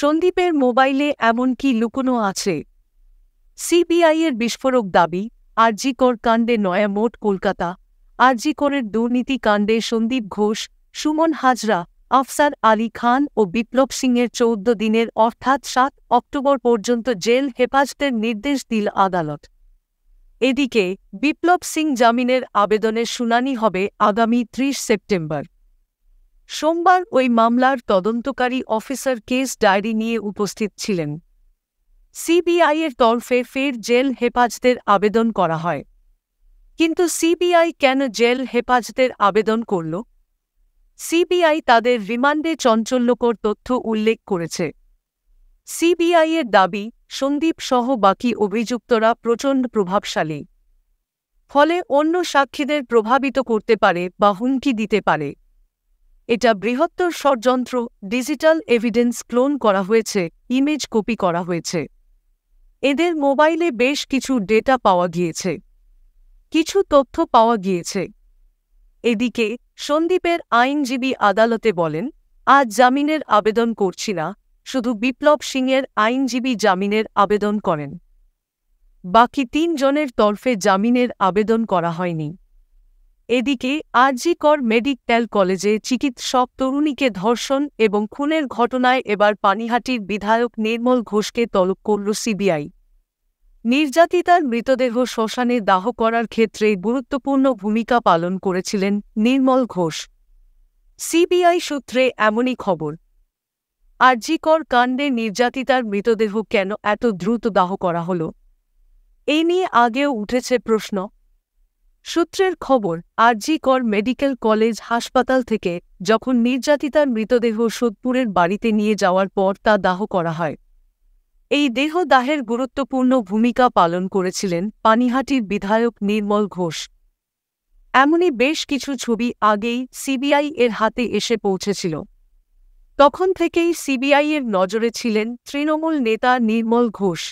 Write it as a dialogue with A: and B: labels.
A: সন্দীপের মোবাইলে এমন কি লুকোনো আছে সিবিআইয়ের বিস্ফোরক দাবি আরজিকর কাণ্ডে নয়া মোট কলকাতা আরজিকরের দুর্নীতি কাণ্ডে সন্দীপ ঘোষ সুমন হাজরা আফসার আলী খান ও বিপ্লব সিংয়ের চৌদ্দ দিনের অর্থাৎ সাত অক্টোবর পর্যন্ত জেল হেফাজতের নির্দেশ দিল আদালত এদিকে বিপ্লব সিং জামিনের আবেদনের শুনানি হবে আগামী ত্রিশ সেপ্টেম্বর সোমবার ওই মামলার তদন্তকারী অফিসার কেস ডায়েরি নিয়ে উপস্থিত ছিলেন সিবিআইয়ের তরফে ফের জেল হেফাজদের আবেদন করা হয় কিন্তু সিবিআই কেন জেল হেফাজদের আবেদন করল সিবিআই তাদের রিমান্ডে চঞ্চল্যকর তথ্য উল্লেখ করেছে সিবিআইয়ের দাবি সন্দীপ সহ বাকি অভিযুক্তরা প্রচণ্ড প্রভাবশালী ফলে অন্য সাক্ষীদের প্রভাবিত করতে পারে বা হুমকি দিতে পারে এটা বৃহত্তর ষড়যন্ত্র ডিজিটাল এভিডেন্স ক্লোন করা হয়েছে ইমেজ কপি করা হয়েছে এদের মোবাইলে বেশ কিছু ডেটা পাওয়া গিয়েছে কিছু তথ্য পাওয়া গিয়েছে এদিকে সন্দীপের আইনজীবী আদালতে বলেন আজ জামিনের আবেদন করছি না শুধু বিপ্লব সিংয়ের আইনজীবী জামিনের আবেদন করেন বাকি তিনজনের তরফে জামিনের আবেদন করা হয়নি এদিকে আরজিকর মেডিক্যাল কলেজে চিকিৎসক তরুণীকে ধর্ষণ এবং খুনের ঘটনায় এবার পানিহাটির বিধায়ক নির্মল ঘোষকে তলব করল সিবিআই নির্যাতিতার মৃতদেহ শ্মশানে দাহ করার ক্ষেত্রে গুরুত্বপূর্ণ ভূমিকা পালন করেছিলেন নির্মল ঘোষ সিবিআই সূত্রে এমনই খবর আরজিকর কাণ্ডে নির্যাতিতার মৃতদেহ কেন এত দ্রুত দাহ করা হল এ নিয়ে আগেও উঠেছে প্রশ্ন সূত্রের খবর আরজি কর মেডিকেল কলেজ হাসপাতাল থেকে যখন নির্যাতিতার মৃতদেহ সোদপুরের বাড়িতে নিয়ে যাওয়ার পর তা দাহ করা হয় এই দেহ দাহের গুরুত্বপূর্ণ ভূমিকা পালন করেছিলেন পানিহাটির বিধায়ক নির্মল ঘোষ এমনই বেশ কিছু ছবি আগেই সিবিআই এর হাতে এসে পৌঁছেছিল তখন থেকেই সিবিআইয়ের নজরে ছিলেন তৃণমূল নেতা নির্মল ঘোষ